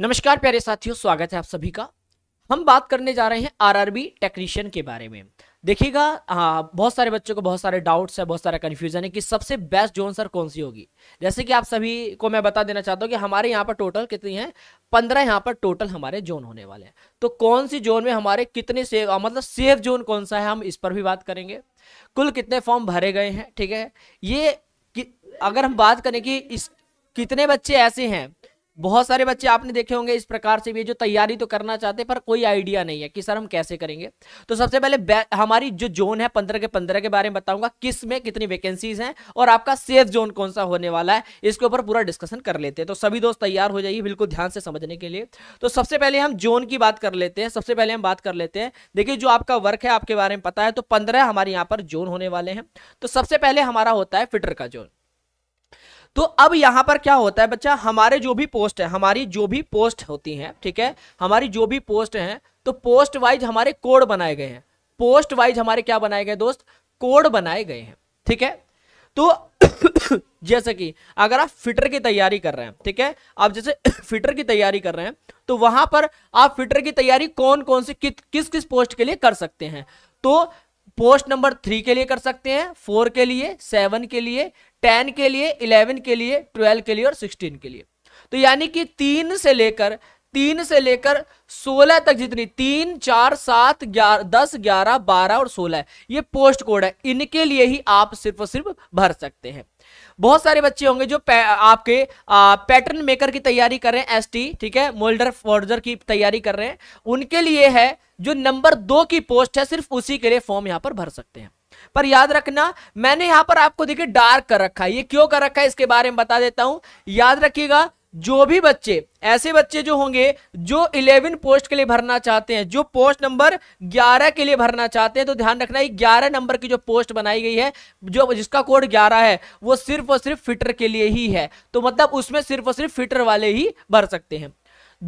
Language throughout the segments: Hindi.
नमस्कार प्यारे साथियों स्वागत है आप सभी का हम बात करने जा रहे हैं आरआरबी टेक्नीशियन के बारे में देखिएगा हाँ बहुत सारे बच्चों को बहुत सारे डाउट्स है बहुत सारा कन्फ्यूजन है कि सबसे बेस्ट जोन सर कौन सी होगी जैसे कि आप सभी को मैं बता देना चाहता हूँ कि हमारे यहाँ पर टोटल कितनी है पंद्रह यहाँ पर टोटल हमारे जोन होने वाले हैं तो कौन सी जोन में हमारे कितने सेफ मतलब सेफ जोन कौन सा है हम इस पर भी बात करेंगे कुल कितने फॉर्म भरे गए हैं ठीक है ये अगर हम बात करें कि इस कितने बच्चे ऐसे हैं बहुत सारे बच्चे आपने देखे होंगे इस प्रकार से भी जो तैयारी तो करना चाहते हैं पर कोई आइडिया नहीं है कि सर हम कैसे करेंगे तो सबसे पहले हमारी जो जोन है पंद्रह के पंद्रह के बारे में बताऊंगा किस में कितनी वैकेंसीज हैं और आपका सेफ जोन कौन सा होने वाला है इसके ऊपर पूरा डिस्कशन कर लेते हैं तो सभी दोस्त तैयार हो जाइए बिल्कुल ध्यान से समझने के लिए तो सबसे पहले हम जोन की बात कर लेते हैं सबसे पहले हम बात कर लेते हैं देखिए जो आपका वर्क है आपके बारे में पता है तो पंद्रह हमारे यहाँ पर जोन होने वाले हैं तो सबसे पहले हमारा होता है फिटर का जोन तो अब यहाँ पर क्या होता है बच्चा हमारे जो भी पोस्ट है हमारी जो भी पोस्ट होती है ठीक है हमारी जो भी पोस्ट है तो पोस्ट वाइज हमारे कोड बनाए गए हैं पोस्ट वाइज हमारे क्या बनाए गए दोस्त कोड बनाए गए हैं ठीक है तो जैसे कि अगर आप फिटर की तैयारी कर रहे हैं ठीक है आप जैसे फिटर की तैयारी कर रहे हैं तो वहां पर आप फिटर की तैयारी कौन कौन से कि, किस किस पोस्ट के लिए कर सकते हैं तो पोस्ट नंबर थ्री के लिए कर सकते हैं फोर के लिए सेवन के लिए टेन के लिए इलेवन के लिए ट्वेल्व के लिए और सिक्सटीन के लिए तो यानी कि तीन से लेकर तीन से लेकर सोलह तक जितनी तीन चार सात ग्यारह दस ग्यारह बारह और सोलह ये पोस्ट कोड है इनके लिए ही आप सिर्फ और सिर्फ भर सकते हैं बहुत सारे बच्चे होंगे जो आपके पैटर्न मेकर की तैयारी कर रहे हैं एसटी ठीक है मोल्डर फोर्जर की तैयारी कर रहे हैं उनके लिए है जो नंबर दो की पोस्ट है सिर्फ उसी के लिए फॉर्म यहां पर भर सकते हैं पर याद रखना मैंने यहां पर आपको देखिए डार्क कर रखा है ये क्यों कर रखा है इसके बारे में बता देता हूं याद रखिएगा जो भी बच्चे ऐसे बच्चे जो होंगे जो 11 पोस्ट के लिए भरना चाहते हैं जो पोस्ट नंबर 11 के लिए भरना चाहते हैं तो ध्यान रखना ग्यारह नंबर की जो पोस्ट बनाई गई है जो जिसका कोड 11 है वो सिर्फ और सिर्फ फिटर के लिए ही है तो मतलब उसमें सिर्फ और सिर्फ फिटर वाले ही भर सकते हैं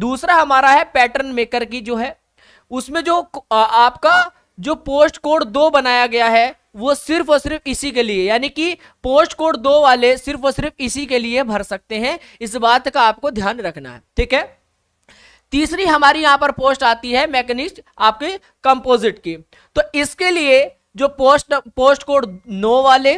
दूसरा हमारा है पैटर्न मेकर की जो है उसमें जो आपका जो पोस्ट कोड दो बनाया गया है वो सिर्फ और सिर्फ इसी के लिए यानी कि पोस्ट कोड दो वाले सिर्फ और सिर्फ इसी के लिए भर सकते हैं इस बात का आपको ध्यान रखना है ठीक है तीसरी हमारी यहाँ पर पोस्ट आती है मैकेनिस्ट आपके कंपोजिट की तो इसके लिए जो पोस्ट पोस्ट कोड नौ वाले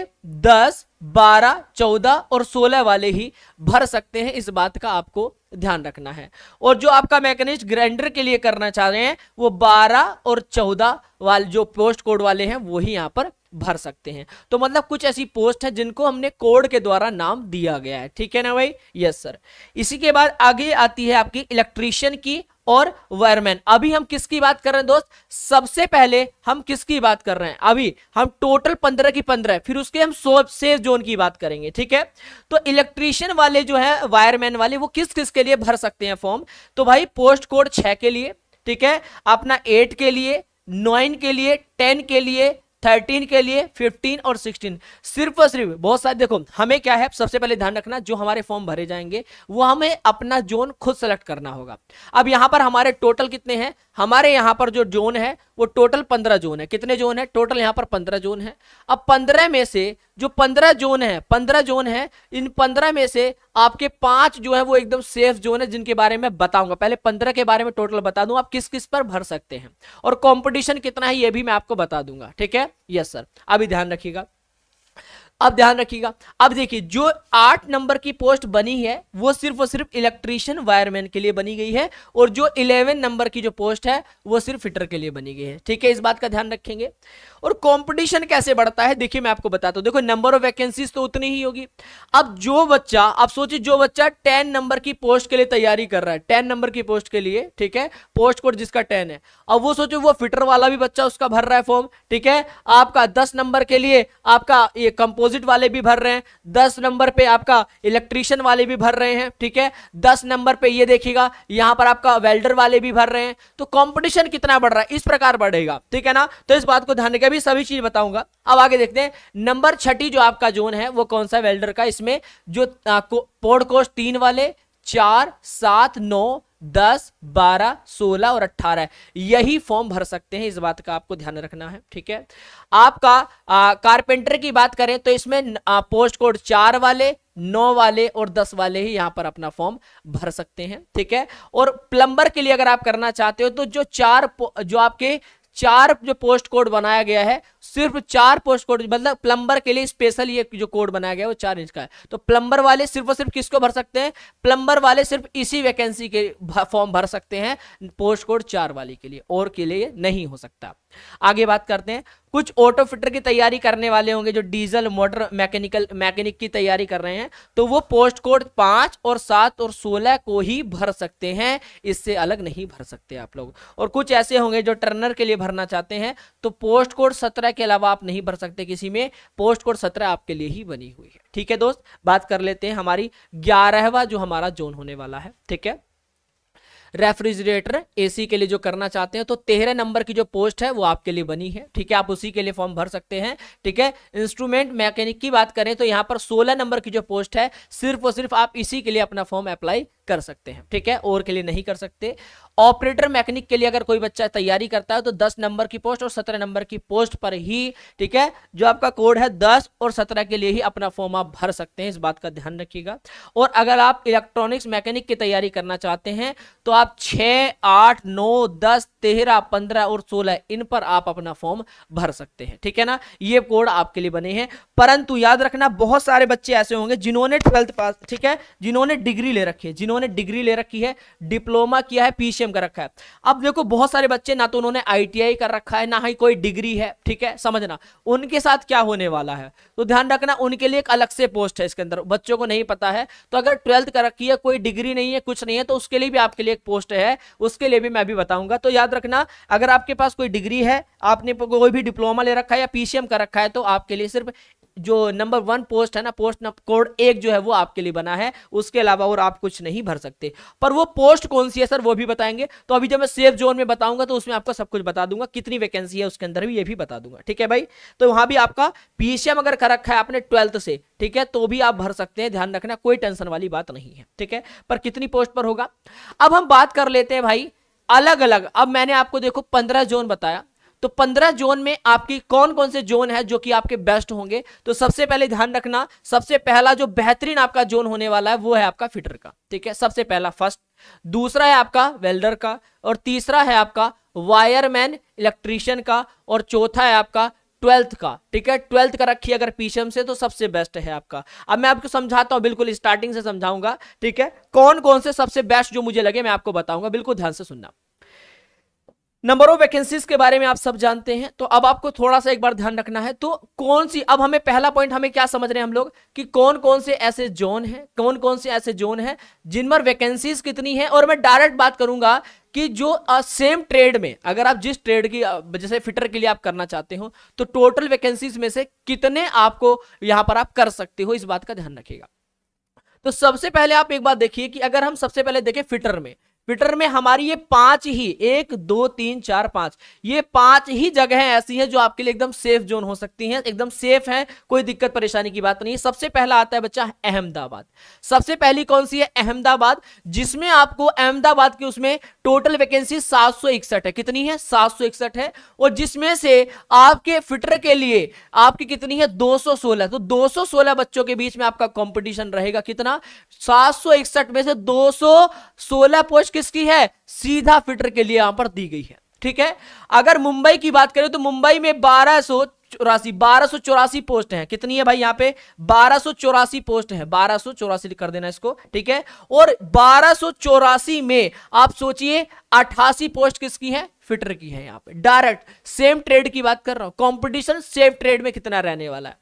दस बारह चौदह और सोलह वाले ही भर सकते हैं इस बात का आपको ध्यान रखना है और जो आपका मैकेनिस्ट ग्राइंडर के लिए करना चाह रहे हैं वो बारह और चौदह वाले जो पोस्ट कोड वाले हैं वो ही यहाँ पर भर सकते हैं तो मतलब कुछ ऐसी पोस्ट है जिनको हमने कोड के द्वारा नाम दिया गया है ठीक है ना भाई यस सर इसी के बाद आगे आती है आपकी इलेक्ट्रीशियन की और वायरमैन अभी हम किसकी बात कर रहे हैं दोस्त सबसे पहले हम किसकी बात कर रहे हैं अभी हम टोटल पंद्रह की पंद्रह फिर उसके हम सो सेफ जोन की बात करेंगे ठीक है तो इलेक्ट्रीशियन वाले जो है वायरमैन वाले वो किस किस के लिए भर सकते हैं फॉर्म तो भाई पोस्ट कोड छह के लिए ठीक है अपना एट के लिए नाइन के लिए टेन के लिए थर्टीन के लिए फिफ्टीन और सिक्सटीन सिर्फ और सिर्फ बहुत सारे देखो हमें क्या है सबसे पहले ध्यान रखना जो हमारे फॉर्म भरे जाएंगे वो हमें अपना जोन खुद सेलेक्ट करना होगा अब यहाँ पर हमारे टोटल कितने हैं हमारे यहां पर जो जोन है वो टोटल पंद्रह जोन है कितने जोन है टोटल यहां पर पंद्रह जोन है अब पंद्रह में से जो पंद्रह जोन है पंद्रह जोन है इन पंद्रह में से आपके पांच जो है वो एकदम सेफ जोन है जिनके बारे में बताऊंगा पहले पंद्रह के बारे में टोटल बता दूं आप किस किस पर भर सकते हैं और कॉम्पिटिशन कितना है यह भी मैं आपको बता दूंगा ठीक है यस सर अभी ध्यान रखिएगा अब ध्यान रखिएगा अब देखिए जो आठ नंबर की पोस्ट बनी है वो सिर्फ और सिर्फ इलेक्ट्रीशियन वायरमैन के लिए बनी गई है और जो इलेवन नंबर की जो पोस्ट है वो सिर्फ फिटर के लिए बनी गई है ठीक है इस बात का ध्यान रखेंगे और कंपटीशन कैसे बढ़ता है देखिए मैं आपको बताता हूँ देखो नंबर ऑफ वैकेंसीज तो उतनी ही होगी अब जो बच्चा आप सोचिए जो बच्चा टेन नंबर की पोस्ट के लिए तैयारी कर रहा है टेन नंबर की पोस्ट के लिए ठीक है पोस्ट कोड जिसका टेन है अब वो सोचो वो फिटर वाला भी बच्चा उसका भर रहा है फॉर्म ठीक है आपका दस नंबर के लिए आपका ये कंपोज डिपॉजिट वाले भी भर रहे हैं दस नंबर पे आपका इलेक्ट्रीशियन वाले भी भर रहे हैं ठीक है दस नंबर पे ये देखिएगा यहां पर आपका वेल्डर वाले भी भर रहे हैं तो कॉम्पिटिशन कितना बढ़ रहा है इस प्रकार बढ़ेगा ठीक है ना तो इस बात को ध्यान रखिए अभी सभी चीज बताऊंगा अब आगे देखते हैं नंबर छठी जो आपका जोन है वो कौन सा वेल्डर का इसमें जो पोडकोस्ट तीन वाले चार सात नौ दस बारह सोलह और अट्ठारह यही फॉर्म भर सकते हैं इस बात का आपको ध्यान रखना है ठीक है आपका आ, कारपेंटर की बात करें तो इसमें आ, पोस्ट कोड चार वाले नौ वाले और दस वाले ही यहां पर अपना फॉर्म भर सकते हैं ठीक है और प्लम्बर के लिए अगर आप करना चाहते हो तो जो चार जो आपके चार जो पोस्ट कोड बनाया गया है सिर्फ चार पोस्ट कोड मतलब प्लम्बर के लिए स्पेशल ये जो कोड बनाया गया है वो चार इंच का है तो प्लम्बर वाले सिर्फ और सिर्फ किसको भर सकते हैं प्लम्बर वाले सिर्फ इसी वैकेंसी के फॉर्म भर सकते हैं पोस्ट कोड चार वाले के लिए और के लिए नहीं हो सकता आगे बात करते हैं कुछ ऑटो फिटर की तैयारी करने वाले होंगे जो डीजल मोटर मैकेनिकल मैकेनिक की तैयारी कर रहे हैं तो वो पोस्ट कोड पांच और सात और सोलह को ही भर सकते हैं इससे अलग नहीं भर सकते आप लोग और कुछ ऐसे होंगे जो टर्नर के लिए भरना चाहते हैं तो पोस्ट कोड सत्रह के अलावा आप नहीं भर सकते किसी में पोस्ट कोड सत्रह आपके लिए ही बनी हुई है ठीक है दोस्त बात कर लेते हैं हमारी ग्यारहवा जो हमारा जोन होने वाला है ठीक है रेफ्रिजरेटर एसी के लिए जो करना चाहते हैं तो तेरह नंबर की जो पोस्ट है वो आपके लिए बनी है ठीक है आप उसी के लिए फॉर्म भर सकते हैं ठीक है इंस्ट्रूमेंट मैकेनिक की बात करें तो यहाँ पर सोलह नंबर की जो पोस्ट है सिर्फ और सिर्फ आप इसी के लिए अपना फॉर्म अप्लाई कर सकते हैं ठीक है और के लिए नहीं कर सकते ऑपरेटर मैकेनिक के लिए अगर कोई बच्चा तैयारी करता है तो 10 नंबर की पोस्ट और 17 नंबर की पोस्ट पर ही ठीक है जो आपका कोड है 10 और 17 के लिए ही अपना फॉर्म आप भर सकते हैं इस बात का ध्यान रखिएगा और अगर आप इलेक्ट्रॉनिक्स मैकेनिक की तैयारी करना चाहते हैं तो आप छः आठ नौ दस तेरह पंद्रह और सोलह इन पर आप अपना फॉर्म भर सकते हैं ठीक है ना ये कोड आपके लिए बने हैं परंतु याद रखना बहुत सारे बच्चे ऐसे होंगे जिन्होंने ट्वेल्थ पास ठीक है जिन्होंने डिग्री ले रखी है जिन्होंने उन्होंने डिग्री ले रखी है डिप्लोमा किया है पीसीएम कर रखा है अब देखो बहुत सारे बच्चे ना तो उन्होंने आईटीआई कर रखा है ना ही कोई डिग्री है ठीक है समझना उनके साथ क्या होने वाला है तो ध्यान रखना उनके लिए एक अलग से पोस्ट है इसके अंदर बच्चों को नहीं पता है तो अगर ट्वेल्थ कर रखी है कोई डिग्री नहीं है कुछ नहीं है तो उसके लिए भी आपके लिए एक पोस्ट है उसके लिए भी मैं भी बताऊंगा तो याद रखना अगर आपके पास कोई डिग्री है आपने कोई भी डिप्लोमा ले रखा है या पीसीएम कर रखा है तो आपके लिए सिर्फ जो नंबर वन पोस्ट है ना पोस्ट कोड एक जो है वो आपके लिए बना है उसके अलावा और आप कुछ नहीं भर सकते पर वो पोस्ट कौन सी है सर वो भी बताएंगे तो अभी जब मैं सेफ जोन में बताऊंगा तो उसमें आपका सब कुछ बता दूंगा कितनी वैकेंसी है उसके अंदर भी ये भी बता दूंगा ठीक है भाई तो वहां भी आपका पीसीएम अगर कर रखा है आपने ट्वेल्थ से ठीक है तो भी आप भर सकते हैं ध्यान रखना कोई टेंशन वाली बात नहीं है ठीक है पर कितनी पोस्ट पर होगा अब हम बात कर लेते हैं भाई अलग अलग अब मैंने आपको देखो पंद्रह जोन बताया तो 15 जोन में आपकी कौन कौन से जोन है जो कि आपके बेस्ट होंगे तो सबसे पहले ध्यान रखना सबसे पहला जो बेहतरीन आपका जोन होने वाला है वो है आपका फिटर का ठीक है सबसे पहला फर्स्ट दूसरा है आपका वेल्डर का और तीसरा है आपका वायरमैन इलेक्ट्रीशियन का और चौथा है आपका ट्वेल्थ का ठीक है ट्वेल्थ का रखिए अगर पीछे से तो सबसे बेस्ट है आपका अब मैं आपको समझाता हूँ बिल्कुल स्टार्टिंग से समझाऊंगा ठीक है कौन कौन से सबसे बेस्ट जो मुझे लगे मैं आपको बताऊंगा बिल्कुल ध्यान से सुनना नंबर ऑफ वैकेंसीज के बारे में आप सब जानते हैं तो अब आपको थोड़ा सा एक बार ध्यान रखना है तो कौन सी अब हमें पहला पॉइंट हमें क्या समझ रहे हैं हम लोग कि कौन कौन से ऐसे जोन हैं कौन कौन से ऐसे जोन हैं जिन पर वैकेंसीज कितनी है और मैं डायरेक्ट बात करूंगा कि जो आ, सेम ट्रेड में अगर आप जिस ट्रेड की जैसे फिटर के लिए आप करना चाहते हो तो टोटल वैकेंसीज में से कितने आपको यहाँ पर आप कर सकते हो इस बात का ध्यान रखिएगा तो सबसे पहले आप एक बात देखिए कि अगर हम सबसे पहले देखें फिटर में ट्विटर में हमारी ये पांच ही एक दो तीन चार पांच ये पांच ही जगह ऐसी हैं जो आपके लिए एकदम सेफ जोन हो सकती हैं एकदम सेफ हैं कोई दिक्कत परेशानी की बात नहीं है सबसे पहला आता है बच्चा अहमदाबाद सबसे पहली कौन सी है अहमदाबाद जिसमें आपको अहमदाबाद की उसमें टोटल वैकेंसी सात है कितनी है सात है और जिसमें से आपके फिटर के लिए आपकी कितनी है दो तो दो बच्चों के बीच में आपका कॉम्पिटिशन रहेगा कितना सात में से दो पोस्ट किसकी है सीधा फिटर के लिए यहां पर दी गई है ठीक है अगर मुंबई की बात करें तो मुंबई में बारह सो चौरासी बारह सौ चौरासी पोस्ट है कितनी है भाई यहां पे बारह सौ चौरासी पोस्ट है बारह सौ चौरासी कर देना इसको ठीक है और बारह सौ चौरासी में आप सोचिए अठासी पोस्ट किसकी है फिटर की है यहां पे डायरेक्ट सेम ट्रेड की बात कर रहा हूं कंपटीशन सेम ट्रेड में कितना रहने वाला है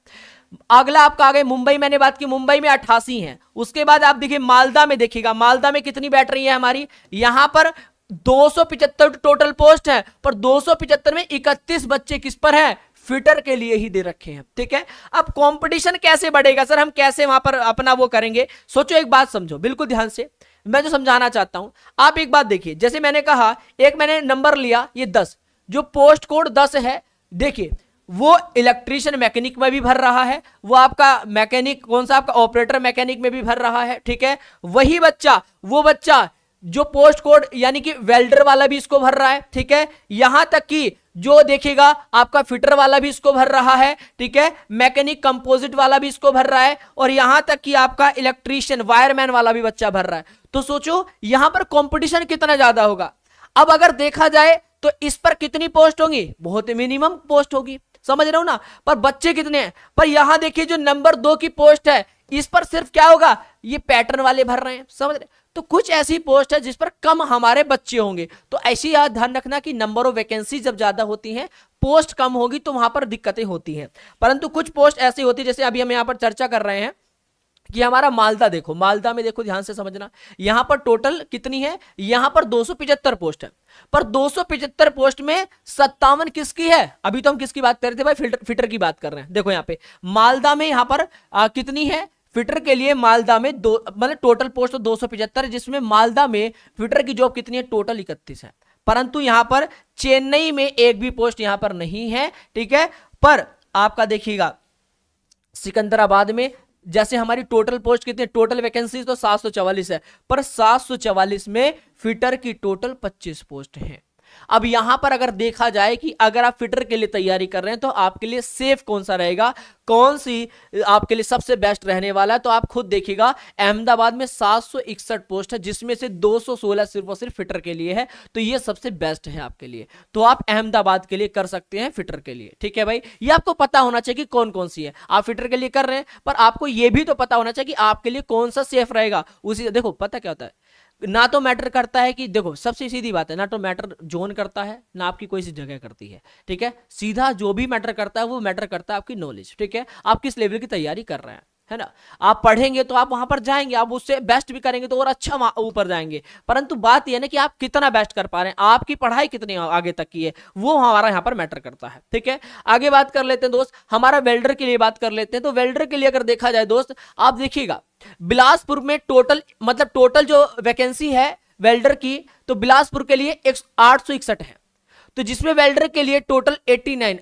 अगला आपका आ गए मुंबई मैंने बात की मुंबई में अट्ठासी है उसके बाद आप देखिए मालदा में देखिएगा मालदा में कितनी बैटरी है हमारी यहां पर 275 टोटल पोस्ट है पर 275 में 31 बच्चे किस पर हैं फिटर के लिए ही दे रखे हैं ठीक है अब कंपटीशन कैसे बढ़ेगा सर हम कैसे वहां पर अपना वो करेंगे सोचो एक बात समझो बिल्कुल ध्यान से मैं जो समझाना चाहता हूं आप एक बात देखिए जैसे मैंने कहा एक मैंने नंबर लिया ये दस जो पोस्ट कोड दस है देखिए वो इलेक्ट्रीशियन मैकेनिक में भी भर रहा है वो आपका मैकेनिक कौन सा आपका ऑपरेटर मैकेनिक में भी भर रहा है ठीक है वही बच्चा वो बच्चा जो पोस्ट कोड यानी कि वेल्डर वाला भी इसको भर रहा है ठीक है यहां तक कि जो देखेगा आपका फिटर वाला भी इसको भर रहा है ठीक है मैकेनिक कंपोजिट वाला भी इसको भर रहा है और यहां तक कि आपका इलेक्ट्रीशियन वायरमैन वाला भी बच्चा भर रहा है तो सोचो यहां पर कंपटीशन कितना ज्यादा होगा अब अगर देखा जाए तो इस पर कितनी पोस्ट होंगी बहुत मिनिमम पोस्ट होगी समझ रहे हो ना पर बच्चे कितने हैं पर यहां देखिए जो नंबर दो की पोस्ट है इस पर सिर्फ क्या होगा ये पैटर्न वाले भर रहे हैं समझ रहे तो कुछ ऐसी पोस्ट है जिस पर कम हमारे बच्चे होंगे तो ऐसी याद ध्यान रखना कि नंबर ऑफ वैकेंसी जब ज्यादा होती हैं पोस्ट कम होगी तो वहां पर दिक्कतें होती हैं परंतु कुछ पोस्ट ऐसी होती है जैसे अभी हम यहां पर चर्चा कर रहे हैं कि हमारा मालदा देखो मालदा में देखो ध्यान से समझना यहां पर टोटल कितनी है यहां पर दो पोस्ट है पर दो पोस्ट में सत्तावन किसकी है अभी तो हम किसकी बात कर रहे थे भाई फिल्टर फिटर की बात कर रहे हैं देखो यहां पे मालदा में यहां पर आ, कितनी है फिटर के लिए मालदा में दो मतलब टोटल पोस्ट तो 275 जिसमें मालदा में फिटर की जॉब कितनी है टोटल इकतीस है परंतु यहां पर चेन्नई में एक भी पोस्ट यहां पर नहीं है ठीक है पर आपका देखिएगा सिकंदराबाद में जैसे हमारी टोटल पोस्ट कितनी टोटल वैकेंसी तो सात है पर सात में फिटर की टोटल पच्चीस पोस्ट है अब यहां पर अगर देखा जाए कि अगर आप फिटर के लिए तैयारी कर रहे हैं तो आपके लिए सेफ कौन सा रहेगा कौन सी आपके लिए सबसे बेस्ट रहने वाला है तो आप खुद देखिएगा अहमदाबाद में सात पोस्ट है जिसमें से 216 सिर्फ और सिर्फ फिटर के लिए है तो ये सबसे बेस्ट है आपके लिए तो आप अहमदाबाद के लिए कर सकते हैं फिटर के लिए ठीक है भाई ये आपको पता होना चाहिए कि कौन कौन सी है आप फिटर के लिए कर रहे हैं पर आपको यह भी तो पता होना चाहिए कि आपके लिए कौन सा सेफ रहेगा उसी देखो पता क्या होता है ना तो मैटर करता है कि देखो सबसे सीधी बात है ना तो मैटर जोन करता है ना आपकी कोई सी जगह करती है ठीक है सीधा जो भी मैटर करता है वो मैटर करता है आपकी नॉलेज ठीक है आप किस लेवल की तैयारी कर रहे हैं है ना आप पढ़ेंगे तो आप वहां पर जाएंगे आप उससे बेस्ट भी करेंगे तो और अच्छा ऊपर जाएंगे परंतु बात यह ना कि आप कितना बेस्ट कर पा रहे हैं आपकी पढ़ाई कितनी आगे तक की है वो हमारा यहाँ पर मैटर करता है ठीक है आगे बात कर लेते हैं दोस्त हमारा वेल्डर के लिए बात कर लेते हैं तो वेल्डर के लिए अगर देखा जाए दोस्त आप देखिएगा बिलासपुर में टोटल मतलब टोटल जो वैकेंसी है वेल्डर की तो बिलासपुर के लिए एक है तो जिसमें वेल्डर के लिए टोटल एट्टी नाइन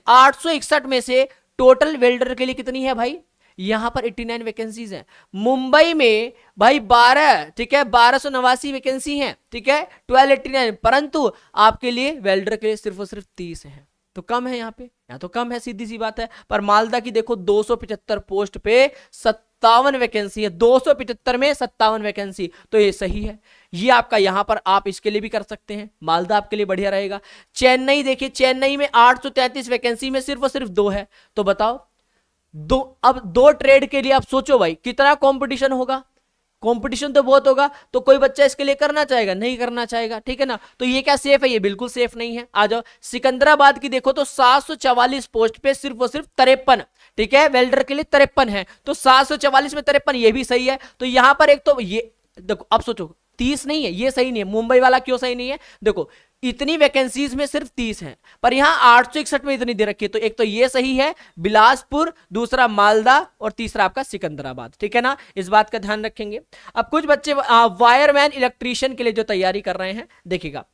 में से टोटल वेल्डर के लिए कितनी है भाई यहां पर 89 वैकेंसीज हैं मुंबई में भाई 12 ठीक है बारह सौ नवासी वैकेंसी है ठीक है नाइन परंतु आपके लिए वेल्डर के लिए सिर्फ और सिर्फ 30 हैं तो कम है यहाँ पे यहाँ तो कम है सीधी सी बात है पर मालदा की देखो दो पोस्ट पे सत्तावन वैकेंसी है 275 में सत्तावन वैकेंसी तो ये सही है ये आपका यहां पर आप इसके लिए भी कर सकते हैं मालदा आपके लिए बढ़िया रहेगा चेन्नई देखिए चेन्नई में 833 वैकेंसी में सिर्फ और सिर्फ दो है तो बताओ दो अब दो ट्रेड के लिए आप सोचो भाई कितना कंपटीशन होगा कंपटीशन तो बहुत होगा तो कोई बच्चा इसके लिए करना चाहेगा नहीं करना चाहेगा ठीक है ना तो ये क्या सेफ है ये बिल्कुल सेफ नहीं है आ जाओ सिकंदराबाद की देखो तो सात पोस्ट पे सिर्फ और सिर्फ तिरपन ठीक है वेल्डर के लिए तिरपन है तो सात में तिरपन ये भी सही है तो यहां पर एक तो ये देखो अब सोचो तीस नहीं है ये सही नहीं है मुंबई वाला क्यों सही नहीं है देखो इतनी वैकेंसीज में सिर्फ तीस हैं पर यहां आठ में इतनी दे रखी है तो एक तो ये सही है बिलासपुर दूसरा मालदा और तीसरा आपका सिकंदराबाद ठीक है ना इस बात का ध्यान रखेंगे अब कुछ बच्चे वायरमैन इलेक्ट्रीशियन के लिए जो तैयारी कर रहे हैं देखिएगा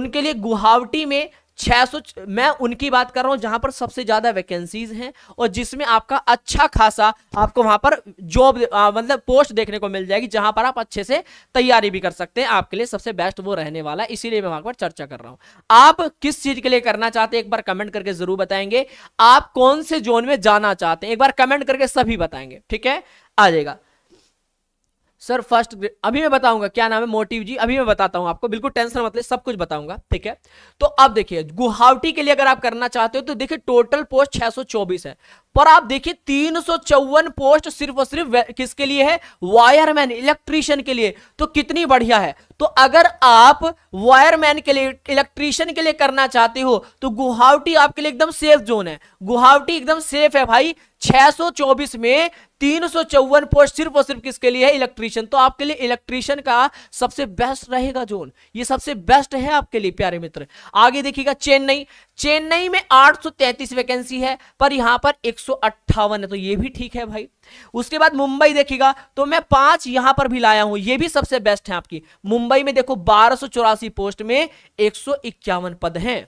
उनके लिए गुवाहाटी में 600 मैं उनकी बात कर रहा हूं जहां पर सबसे ज़्यादा वैकेंसीज हैं और जिसमें आपका अच्छा खासा आपको वहां पर जॉब मतलब पोस्ट देखने को मिल जाएगी जहां पर आप अच्छे से तैयारी भी कर सकते हैं आपके लिए सबसे बेस्ट वो रहने वाला है इसीलिए मैं वहां पर चर्चा कर रहा हूं आप किस चीज़ के लिए करना चाहते हैं एक बार कमेंट करके ज़रूर बताएंगे आप कौन से जोन में जाना चाहते हैं एक बार कमेंट करके सभी बताएंगे ठीक है आ जाएगा सर फर्स्ट ग्रेड अभी मैं बताऊंगा क्या नाम है मोटिव जी अभी मैं बताता हूं आपको बिल्कुल टेंशन मतलब सब कुछ बताऊंगा ठीक है तो अब देखिए गुहावटी के लिए अगर आप करना चाहते हो तो देखिए टोटल पोस्ट 624 है पर आप देखिए तीन पोस्ट सिर्फ और सिर्फ किसके लिए है वायरमैन इलेक्ट्रीशियन के लिए तो कितनी बढ़िया है तो अगर आप वायरमैन के लिए इलेक्ट्रीशियन के लिए करना चाहते हो तो गुहावटी आपके लिए एकदम सेफ जोन है गुहावटी एकदम सेफ है भाई 624 में तीन पोस्ट सिर्फ और सिर्फ किसके लिए है इलेक्ट्रीशियन तो आपके लिए इलेक्ट्रीशियन का सबसे बेस्ट रहेगा जोन ये सबसे बेस्ट है आपके लिए प्यारे मित्र आगे देखिएगा चेन्नई चेन्नई में 833 वैकेंसी है पर यहां पर एक है तो ये भी ठीक है भाई उसके बाद मुंबई देखिएगा तो मैं पांच यहां पर भी लाया हूं ये भी सबसे बेस्ट है आपकी मुंबई में देखो बारह पोस्ट में एक पद हैं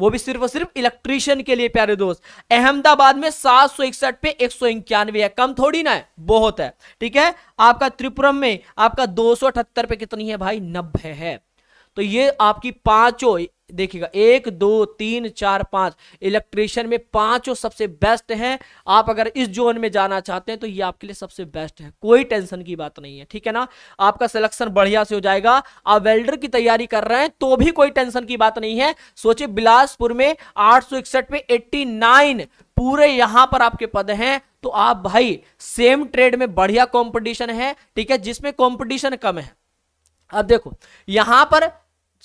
वो भी सिर्फ और सिर्फ इलेक्ट्रीशियन के लिए प्यारे दोस्त अहमदाबाद में सात सौ इकसठ पे एक सौ इक्यानवे है कम थोड़ी ना है बहुत है ठीक है आपका त्रिपुरम में आपका दो सौ अठहत्तर पे कितनी है भाई नब्बे है तो ये आपकी पांचों देखिएगा एक दो तीन चार पांच इलेक्ट्रिशियन में पांचों सबसे बेस्ट हैं आप अगर इस जोन में जाना चाहते हैं तो ये आपके लिए सबसे बेस्ट है कोई टेंशन की बात नहीं है ठीक है ना आपका सिलेक्शन बढ़िया से हो जाएगा आप वेल्डर की तैयारी कर रहे हैं तो भी कोई टेंशन की बात नहीं है सोचिए बिलासपुर में आठ में एट्टी पूरे यहां पर आपके पद हैं तो आप भाई सेम ट्रेड में बढ़िया कॉम्पिटिशन है ठीक है जिसमें कॉम्पिटिशन कम है अब देखो यहां पर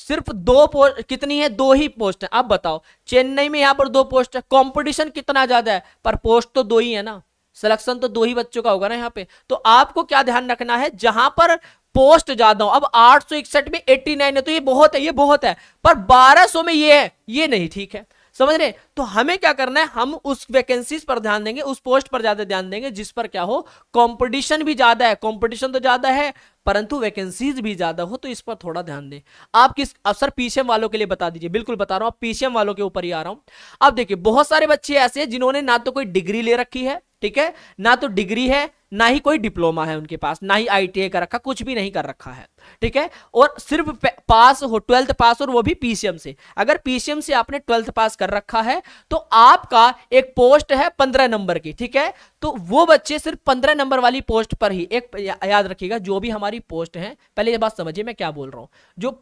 सिर्फ दो पोस्ट कितनी है दो ही पोस्ट है आप बताओ चेन्नई में यहां पर दो पोस्ट है कंपटीशन कितना ज्यादा है पर पोस्ट तो दो ही है ना सिलेक्शन तो दो ही बच्चों का होगा ना यहाँ पे तो आपको क्या ध्यान रखना है जहां पर पोस्ट ज्यादा हो अब आठ में 89 है तो ये बहुत है ये बहुत है पर 1200 में ये है ये नहीं ठीक है समझ रहे तो हमें क्या करना है हम उस वैकेंसीज पर ध्यान देंगे उस पोस्ट पर ज्यादा ध्यान देंगे जिस पर क्या हो कंपटीशन भी ज्यादा है कंपटीशन तो ज्यादा है परंतु वैकेंसीज भी ज्यादा हो तो इस पर थोड़ा ध्यान दें आप किस अवसर पीसीएम वालों के लिए बता दीजिए बिल्कुल बता रहा हूं पीसीएम वालों के ऊपर ही आ रहा हूं अब देखिए बहुत सारे बच्चे ऐसे हैं जिन्होंने ना तो कोई डिग्री ले रखी है ठीक है ना तो डिग्री है ना ही कोई डिप्लोमा है उनके पास ना ही आईटीआई कर रखा कुछ भी नहीं कर रखा है ठीक है और सिर्फ पास हो ट्वेल्थ पास और वो भी पीसीएम से अगर पीसीएम से आपने ट्वेल्थ पास कर रखा है तो आपका एक पोस्ट है पंद्रह नंबर की ठीक है तो वो बच्चे सिर्फ पंद्रह नंबर वाली पोस्ट पर ही एक याद रखिएगा जो भी हमारी पोस्ट है पहले ये बात समझिए मैं क्या बोल रहा हूँ जो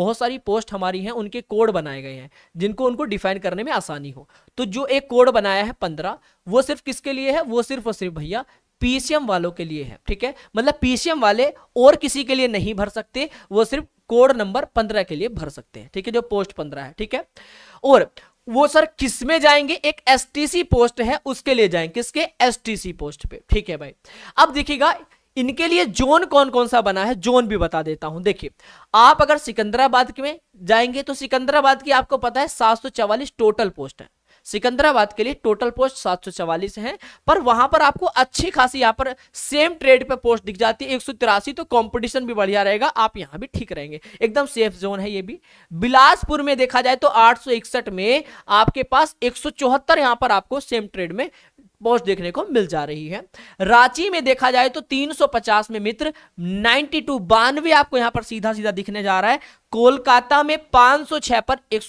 बहुत सारी पोस्ट हमारी हैं उनके कोड बनाए गए हैं जिनको उनको डिफाइन करने में आसानी हो तो जो एक कोड बनाया है पंद्रह वो सिर्फ किसके लिए है वो सिर्फ और सिर्फ भैया पीसीएम वालों के लिए है ठीक है मतलब पीसीएम वाले और किसी के लिए नहीं भर सकते वो सिर्फ कोड नंबर पंद्रह के लिए भर सकते हैं ठीक है जो पोस्ट पंद्रह है ठीक है और वो सर किस में जाएंगे एक एसटीसी पोस्ट है उसके लिए जाएंगे किसके एसटीसी पोस्ट पे ठीक है भाई अब देखिएगा इनके लिए जोन कौन कौन सा बना है जोन भी बता देता हूं देखिए आप अगर सिकंदराबाद में जाएंगे तो सिकंदराबाद की आपको पता है सात टोटल पोस्ट है सिकंदराबाद के लिए टोटल पोस्ट सात है पर वहां पर आपको अच्छी खासी यहाँ पर सेम ट्रेड पे पोस्ट दिख जाती है एक तो कॉम्पिटिशन भी बढ़िया रहेगा आप यहाँ भी ठीक रहेंगे एकदम सेफ जोन है ये भी बिलासपुर में देखा जाए तो आठ में आपके पास एक सौ यहाँ पर आपको सेम ट्रेड में पोस्ट देखने को मिल जा रही है रांची में देखा जाए तो 350 में मित्र 92 बानवे आपको यहां पर सीधा सीधा दिखने जा रहा है कोलकाता में 506 पर एक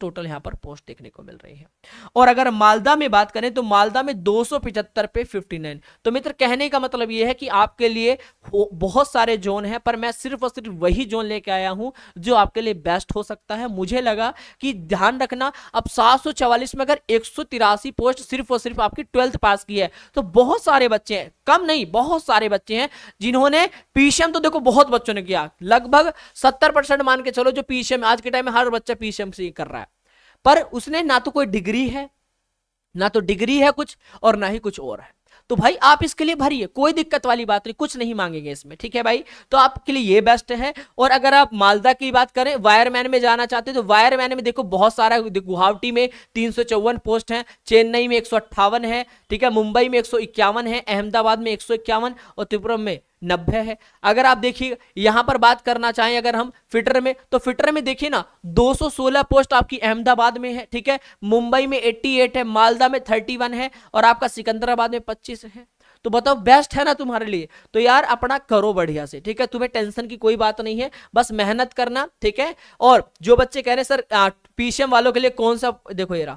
टोटल यहां पर पोस्ट देखने को मिल रही है और अगर मालदा में बात करें तो मालदा में दो पे 59 तो मित्र कहने का मतलब यह है कि आपके लिए बहुत सारे जोन हैं पर मैं सिर्फ और सिर्फ वही जोन लेके आया हूं जो आपके लिए बेस्ट हो सकता है मुझे लगा कि ध्यान रखना अब सात में अगर एक पोस्ट सिर्फ और सिर्फ आपकी ट्वेल्थ पास की है तो बहुत सारे बच्चे हैं कम नहीं बहुत सारे बच्चे हैं जिन्होंने पीसीएम तो देखो बहुत बच्चों ने किया लगभग सत्तर परसेंट मान मान के चलो जो पीसीएम आज के टाइम में हर बच्चा पीसीएम से कर रहा है पर उसने ना तो कोई डिग्री है ना तो डिग्री है कुछ और ना ही कुछ और है तो भाई आप इसके लिए भरिए कोई दिक्कत वाली बात नहीं कुछ नहीं मांगेंगे इसमें ठीक है भाई तो आपके लिए ये बेस्ट है और अगर आप मालदा की बात करें वायरमैन में जाना चाहते हैं तो वायरमैन में देखो बहुत सारा गुवाहाटी में तीन सौ चौवन पोस्ट हैं चेन्नई में एक सौ अट्ठावन है ठीक है मुंबई में एक सौ इक्यावन है अहमदाबाद में एक सौ इक्यावन और त्रिपुरा में नब्बे है अगर आप देखिए यहां पर बात करना चाहें अगर हम फिटर में तो फिटर में देखिए ना 216 पोस्ट आपकी अहमदाबाद में है ठीक है मुंबई में 88 है मालदा में 31 है और आपका सिकंदराबाद में 25 है तो बताओ बेस्ट है ना तुम्हारे लिए तो यार अपना करो बढ़िया से ठीक है तुम्हें टेंशन की कोई बात नहीं है बस मेहनत करना ठीक है और जो बच्चे कह रहे हैं सर पीसीएम वालों के लिए कौन सा देखो यार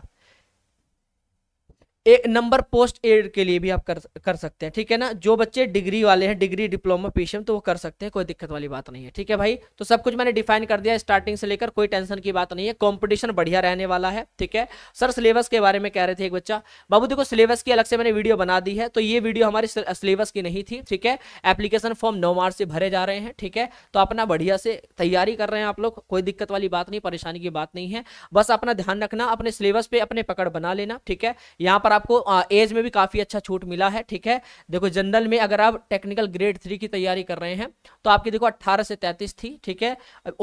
एक नंबर पोस्ट एड के लिए भी आप कर कर सकते हैं ठीक है ना जो बच्चे डिग्री वाले हैं डिग्री डिप्लोमा पीशम तो वो कर सकते हैं कोई दिक्कत वाली बात नहीं है ठीक है भाई तो सब कुछ मैंने डिफाइन कर दिया स्टार्टिंग से लेकर कोई टेंशन की बात नहीं है कंपटीशन बढ़िया रहने वाला है ठीक है सर सिलेबस के बारे में कह रहे थे एक बच्चा बाबू देखो सिलेबस की अलग से मैंने वीडियो बना दी है तो ये वीडियो हमारी सिलेबस की नहीं थी ठीक है एप्लीकेशन फॉर्म नौ मार्च से भरे जा रहे हैं ठीक है तो अपना बढ़िया से तैयारी कर रहे हैं आप लोग कोई दिक्कत वाली बात नहीं परेशानी की बात नहीं है बस अपना ध्यान रखना अपने सिलेबस पर अपने पकड़ बना लेना ठीक है यहाँ पर पर आपको एज में भी काफ़ी अच्छा छूट मिला है ठीक है देखो जनरल में अगर आप टेक्निकल ग्रेड थ्री की तैयारी कर रहे हैं तो आपकी देखो अट्ठारह से तैतीस थी ठीक है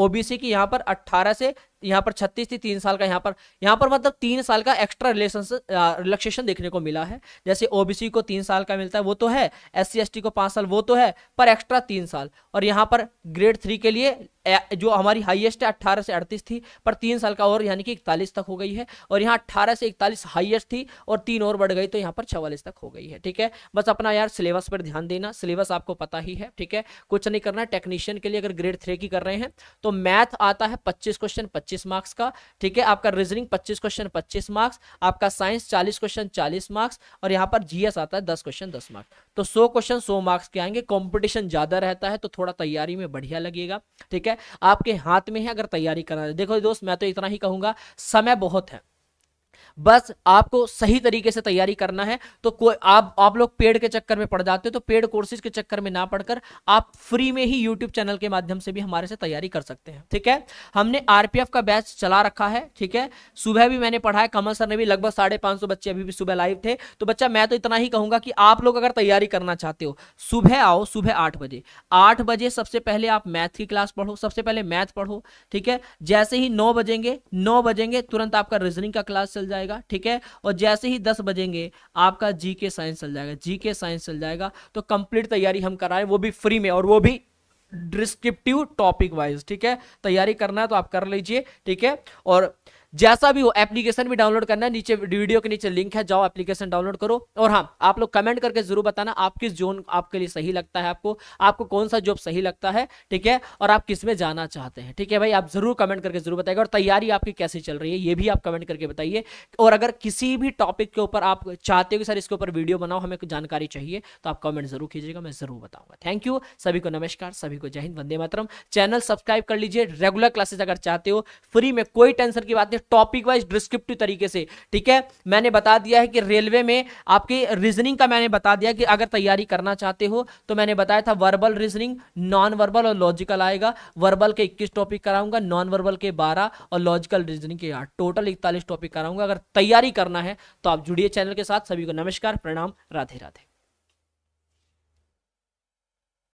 ओबीसी की यहाँ पर अट्ठारह से यहाँ पर छत्तीस थी तीन साल का यहाँ पर यहाँ पर मतलब तीन साल का एक्स्ट्रा रिलेशन रिलैक्सेशन देखने को मिला है जैसे ओबीसी को तीन साल का मिलता है वो तो है एस सी को पाँच साल वो तो है पर एक्स्ट्रा तीन साल और यहाँ पर ग्रेड थ्री के लिए जो हमारी हाईएस्ट है अट्ठारह से अड़तीस थी पर तीन साल का और यानी कि इकतालीस तक हो गई है और यहाँ अट्ठारह से इकतालीस हाईएस्ट थी और तीन और बढ़ गई तो यहाँ पर छवालीस तक हो गई है ठीक है बस अपना यार सिलेबस पर ध्यान देना सिलेबस आपको पता ही है ठीक है कुछ नहीं करना टेक्नीशियन के लिए अगर ग्रेड थ्री की कर रहे हैं तो मैथ आता है पच्चीस क्वेश्चन पच्चीस मार्क्स का ठीक है आपका रीजनिंग पच्चीस क्वेश्चन पच्चीस मार्क्स आपका साइंस चालीस क्वेश्चन चालीस मार्क्स और यहाँ पर जीएस आता है दस क्वेश्चन दस मार्क्स तो सौ क्वेश्चन सौ मार्क्स के आएंगे कॉम्पिटिशन ज्यादा रहता है तो थोड़ा तैयारी में बढ़िया लगेगा ठीक है आपके हाथ में है अगर तैयारी करना देखो दोस्त मैं तो इतना ही कहूंगा समय बहुत है बस आपको सही तरीके से तैयारी करना है तो कोई आप आप लोग पेड़ के चक्कर में पड़ जाते हो तो पेड़ कोर्सेज के चक्कर में ना पढ़कर आप फ्री में ही यूट्यूब चैनल के माध्यम से भी हमारे से तैयारी कर सकते हैं ठीक है हमने आरपीएफ का बैच चला रखा है ठीक है सुबह भी मैंने पढ़ा है कमल सर ने भी लगभग साढ़े बच्चे अभी भी सुबह लाइव थे तो बच्चा मैं तो इतना ही कहूंगा कि आप लोग अगर तैयारी करना चाहते हो सुबह आओ सुबह आठ बजे आठ बजे सबसे पहले आप मैथ की क्लास पढ़ो सबसे पहले मैथ पढ़ो ठीक है जैसे ही नौ बजेंगे नौ बजेंगे तुरंत आपका रीजनिंग का क्लास चल जाएगा जाएगा ठीक है और जैसे ही दस बजेंगे आपका जी के साइंस चल जाएगा जी के साइंस चल जाएगा तो कंप्लीट तैयारी हम कराएं वो भी फ्री में और वो भी डिस्क्रिप्टिव टॉपिक वाइज ठीक है तैयारी करना है तो आप कर लीजिए ठीक है और जैसा भी हो एप्लीकेशन भी डाउनलोड करना है नीचे वीडियो के नीचे लिंक है जाओ एप्लीकेशन डाउनलोड करो और हाँ आप लोग कमेंट करके जरूर बताना आप किस जोन आपके लिए सही लगता है आपको आपको कौन सा जॉब सही लगता है ठीक है और आप किस में जाना चाहते हैं ठीक है भाई आप जरूर कमेंट करके जरूर बताइएगा और तैयारी आपकी कैसी चल रही है ये भी आप कमेंट करके बताइए और अगर किसी भी टॉपिक के ऊपर आप चाहते हो कि सर इसके ऊपर वीडियो बनाओ हमें जानकारी चाहिए तो आप कमेंट जरूर कीजिएगा मैं जरूर बताऊंगा थैंक यू सभी को नमस्कार सभी को जय हिंद वंदे मातरम चैनल सब्सक्राइब कर लीजिए रेगुलर क्लासेस अगर चाहते हो फ्री में कोई टेंशन की बात नहीं आपके टॉपिक वाइज डिस्क्रिप्टिव तरीके से ठीक है मैंने बता दिया है कि रेलवे में आपके रीजनिंग का मैंने बता दिया कि अगर तैयारी करना चाहते हो तो मैंने बताया था वर्बल रीजनिंग नॉन वर्बल और लॉजिकल आएगा वर्बल के इक्कीस टॉपिक कराऊंगा नॉन वर्बल के बारह और लॉजिकल रीजनिंग के आठ टोटल इकतालीस टॉपिक कराऊंगा अगर तैयारी करना है तो आप जुड़िए चैनल के साथ सभी को नमस्कार प्रणाम राधे राधे